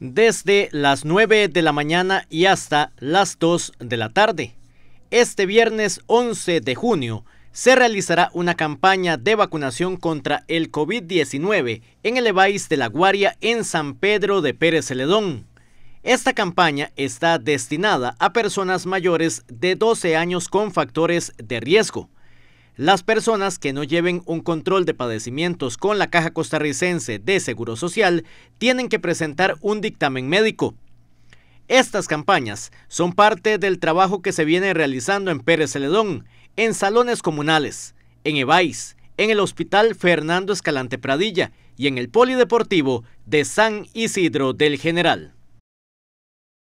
desde las 9 de la mañana y hasta las 2 de la tarde. Este viernes 11 de junio se realizará una campaña de vacunación contra el COVID-19 en el EVAIS de la Guaria en San Pedro de Pérez Celedón. Esta campaña está destinada a personas mayores de 12 años con factores de riesgo. Las personas que no lleven un control de padecimientos con la Caja Costarricense de Seguro Social tienen que presentar un dictamen médico. Estas campañas son parte del trabajo que se viene realizando en Pérez Celedón, en salones comunales, en Evais, en el Hospital Fernando Escalante Pradilla y en el Polideportivo de San Isidro del General.